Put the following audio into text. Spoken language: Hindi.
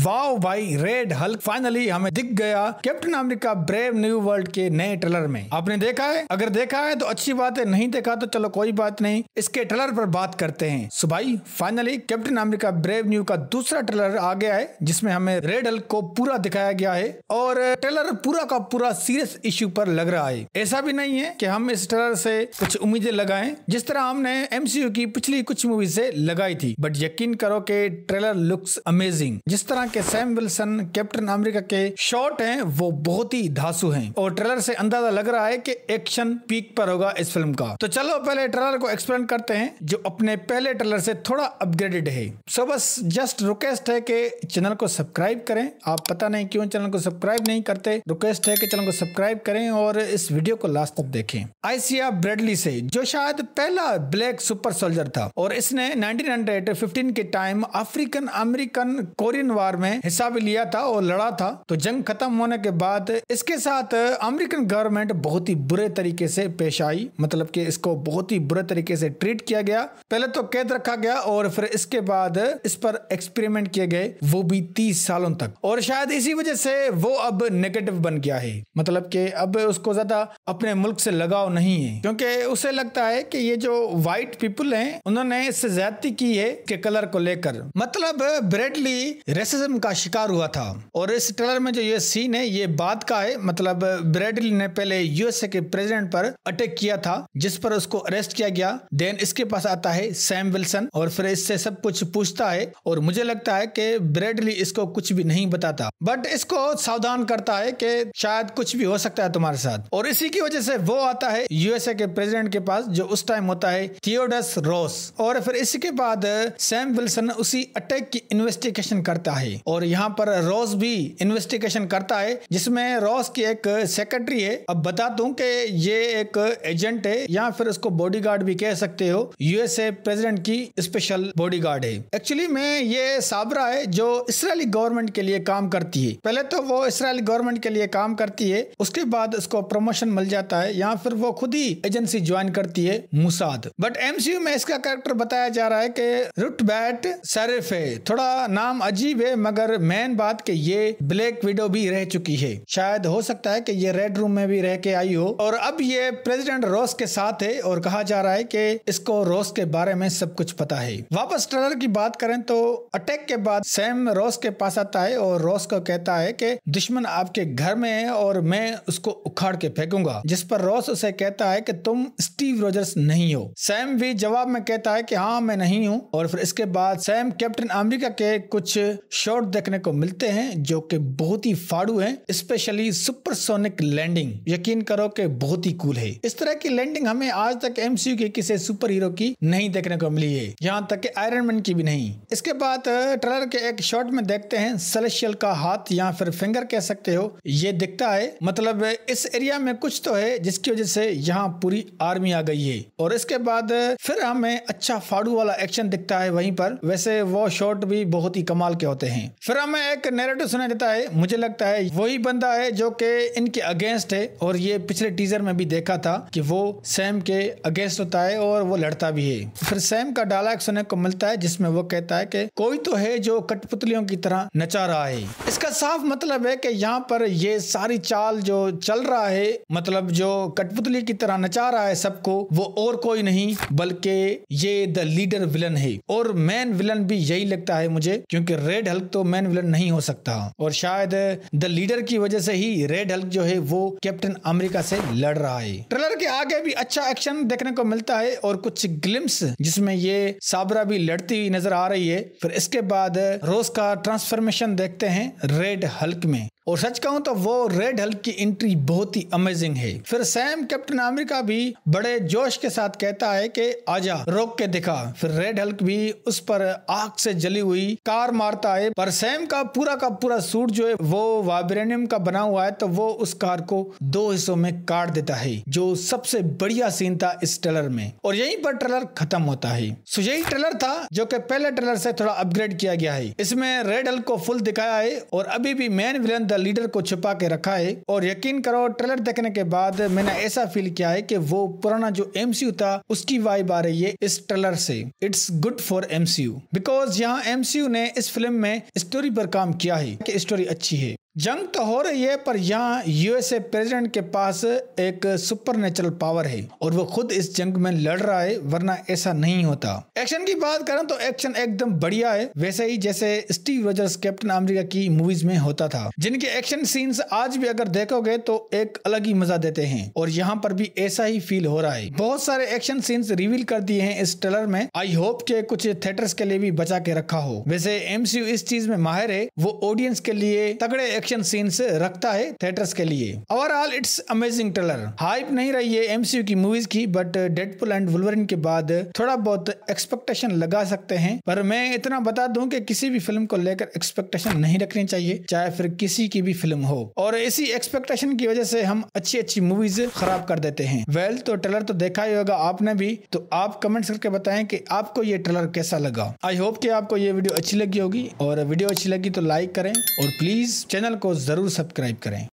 वाओ भाई रेड हल्क फाइनली हमें दिख गया Captain America Brave New World के नए ट्रेलर में आपने देखा है अगर देखा है तो अच्छी बात है नहीं देखा तो चलो कोई बात नहीं इसके ट्रेलर पर बात करते हैं सो भाई finally Captain America Brave New का दूसरा ट्रेलर आ गया है जिसमें हमें रेड हल्क को पूरा दिखाया गया है और ट्रेलर पूरा का पूरा सीरियस इश्यू पर लग रहा है ऐसा भी नहीं है की हम इस ट्रेलर से कुछ उम्मीदें लगाए जिस तरह हमने एमसीयू की पिछली कुछ मूवी से लगाई थी बट यकीन करो के ट्रेलर लुक्स अमेजिंग जिस तरह पाकिस्तान के सैम विल्सन कैप्टन अमेरिका के शॉट हैं वो बहुत ही धासु हैं और ट्रेलर से अंदाजा लग रहा है कि एक्शन पीक पर होगा इस फिल्म का तो चलो पहले ट्रेलर को एक्सप्लेन करते हैं जो अपने पहले ट्रेलर से थोड़ा अपग्रेडेड है सो बस जस्ट रिक्वेस्ट है कि चैनल को सब्सक्राइब करें आप पता नहीं क्यों चैनल को सब्सक्राइब नहीं करते रिक्वेस्ट है कि चैनल को सब्सक्राइब करें और इस वीडियो को लास्ट तक देखें आइसिया ब्रेडली से जो शायद पहला ब्लैक सुपर सोल्जर था और इसने 1915 के time African American Korean war war में हिस्सा भी लिया था और लड़ा था तो जंग खत्म होने के बाद इसके साथ अमेरिकन गवर्नमेंट बहुत ही बुरे तरीके से पेश आई मतलब कि इसको बहुत ही बुरे तरीके से ट्रीट किया गया पहले तो कैद रखा गया और फिर इसके बाद इस पर एक्सपेरिमेंट किए गए वो भी तीस सालों तक और शायद इसी वजह से वो अब नेगेटिव बन गया है मतलब कि अब उसको ज्यादा अपने मुल्क से लगाव नहीं है क्योंकि उसे लगता है कि ये जो व्हाइट पीपल हैं उन्होंने इससे ज्यादा की है के कलर को लेकर मतलब ब्रेडली रेस सेक्सिज्म का शिकार हुआ था और इस ट्रेलर में जो ये सीन है ये बात का है मतलब ब्रेडली ने पहले यूएसए के प्रेसिडेंट पर अटैक किया था जिस पर उसको अरेस्ट किया गया देन इसके पास आता है सैम विल्सन और फिर इससे सब कुछ पूछता है और मुझे लगता है कि ब्रेडली इसको कुछ भी नहीं बताता बट इसको सावधान करता है कि शायद कुछ भी हो सकता है तुम्हारे साथ और इसी की वजह से वो आता है यूएसए के प्रेसिडेंट के पास जो उस टाइम होता है थियोडस रोस और फिर इसके बाद सैम विल्सन उसी अटैक की इन्वेस्टिगेशन करता है है और यहाँ पर रॉस भी इन्वेस्टिगेशन करता है जिसमें रॉस की एक सेक्रेटरी है अब बता दूं कि ये एक एजेंट है या फिर उसको बॉडीगार्ड भी कह सकते हो यूएसए प्रेसिडेंट की स्पेशल बॉडीगार्ड है एक्चुअली में ये साबरा है जो इसराइली गवर्नमेंट के लिए काम करती है पहले तो वो इसराइली गवर्नमेंट के लिए काम करती है उसके बाद उसको प्रमोशन मिल जाता है या फिर वो खुद ही एजेंसी ज्वाइन करती है मुसाद बट एमसीयू में इसका कैरेक्टर बताया जा रहा है कि रुट बैट सरिफ है थोड़ा नाम अजीब है है मगर मेन बात कि ये ब्लैक विडो भी रह चुकी है शायद हो सकता है कि ये रेड रूम में भी रह के आई हो और अब ये प्रेसिडेंट रोस के साथ है और कहा जा रहा है कि इसको रोस के बारे में सब कुछ पता है वापस ट्रेलर की बात करें तो अटैक के बाद सैम रोस के पास आता है और रोस को कहता है कि दुश्मन आपके घर में है और मैं उसको उखाड़ के फेंकूंगा जिस पर रोस उसे कहता है कि तुम स्टीव रोजर्स नहीं हो सैम भी जवाब में कहता है कि हाँ मैं नहीं हूँ और फिर इसके बाद सैम कैप्टन अमेरिका के कुछ शॉट देखने को मिलते हैं जो कि बहुत ही फाड़ू हैं स्पेशली सुपरसोनिक लैंडिंग यकीन करो कि बहुत ही कूल है इस तरह की लैंडिंग हमें आज तक एमसीयू के किसी सुपर हीरो की नहीं देखने को मिली है यहाँ तक आयरन मैन की भी नहीं इसके बाद ट्रेलर के एक शॉट में देखते हैं सेलेशियल का हाथ या फिर फिंगर कह सकते हो ये दिखता है मतलब इस एरिया में कुछ तो है जिसकी वजह से यहाँ पूरी आर्मी आ गई है और इसके बाद फिर हमें अच्छा फाड़ू वाला एक्शन दिखता है वहीं पर वैसे वो शॉट भी बहुत ही कमाल के होते हैं हैं फिर हमें एक नैरेटिव सुना देता है मुझे लगता है वही बंदा है जो कि इनके अगेंस्ट है और ये पिछले टीजर में भी देखा था कि वो सैम के अगेंस्ट होता है और वो लड़ता भी है फिर सैम का डायलॉग सुनने को मिलता है जिसमें वो कहता है कि कोई तो है जो कठपुतलियों की तरह नचा रहा है इसका साफ मतलब है कि यहाँ पर ये सारी चाल जो चल रहा है मतलब जो कठपुतली की तरह नचा रहा है सबको वो और कोई नहीं बल्कि ये द लीडर विलन है और मेन विलन भी यही लगता है मुझे क्योंकि रेड हल हल्क तो मैन विलन नहीं हो सकता और शायद द लीडर की वजह से ही रेड हल्क जो है वो कैप्टन अमेरिका से लड़ रहा है ट्रेलर के आगे भी अच्छा एक्शन देखने को मिलता है और कुछ ग्लिम्स जिसमें ये साबरा भी लड़ती हुई नजर आ रही है फिर इसके बाद रोज का ट्रांसफॉर्मेशन देखते हैं रेड हल्क में और सच कहूं तो वो रेड हल्क की एंट्री बहुत ही अमेजिंग है फिर सैम कैप्टन अमेरिका भी बड़े जोश के साथ कहता है कि आजा रोक के दिखा फिर रेड हल्क भी उस पर आग से जली हुई कार मारता है पर सैम का पूरा का पूरा सूट जो है वो वाइब्रेनियम का बना हुआ है तो वो उस कार को दो हिस्सों में काट देता है जो सबसे बढ़िया सीन था इस ट्रेलर में और यही पर ट्रेलर खत्म होता है सो यही ट्रेलर था जो की पहले ट्रेलर से थोड़ा अपग्रेड किया गया है इसमें रेड हल्क को फुल दिखाया है और अभी भी मेन विलन लीडर को छुपा के रखा है और यकीन करो ट्रेलर देखने के बाद मैंने ऐसा फील किया है कि वो पुराना जो एमसीयू था उसकी वाइब आ रही है इस ट्रेलर से it's good for MCU because यहाँ एमसीयू ने इस फिल्म में स्टोरी पर काम किया है कि स्टोरी अच्छी है जंग तो हो रही है पर यहाँ यूएसए प्रेसिडेंट के पास एक सुपर पावर है और वो खुद इस जंग में लड़ रहा है वरना ऐसा नहीं होता एक्शन की बात करें तो एक्शन एकदम बढ़िया है वैसे ही जैसे स्टीव रोजर्स कैप्टन अमेरिका की मूवीज में होता था जिनके एक्शन सीन्स आज भी अगर देखोगे तो एक अलग ही मजा देते हैं और यहाँ पर भी ऐसा ही फील हो रहा है बहुत सारे एक्शन सीन्स रिवील कर दिए हैं इस ट्रेलर में आई होप के कुछ थिएटर्स के लिए भी बचा के रखा हो वैसे एमसीयू इस चीज में माहिर है वो ऑडियंस के लिए तगड़े एक्शन सीन से रखता है थिएटर्स के लिए overall it's amazing trailer hype नहीं रही है एमसीयू की मूवीज की बट डेडपुल एंड वुल्वरिन के बाद थोड़ा बहुत एक्सपेक्टेशन लगा सकते हैं पर मैं इतना बता दूं कि किसी भी फिल्म को लेकर एक्सपेक्टेशन नहीं रखनी चाहिए चाहे फिर किसी की भी फिल्म हो और इसी एक्सपेक्टेशन की वजह से हम अच्छी अच्छी मूवीज खराब कर देते हैं वेल well, तो ट्रेलर तो देखा ही होगा आपने भी तो आप कमेंट करके बताएं कि आपको ये ट्रेलर कैसा लगा आई होप कि आपको ये वीडियो अच्छी लगी होगी और वीडियो अच्छी लगी तो लाइक करें और प्लीज चैनल चैनल को ज़रूर सब्सक्राइब करें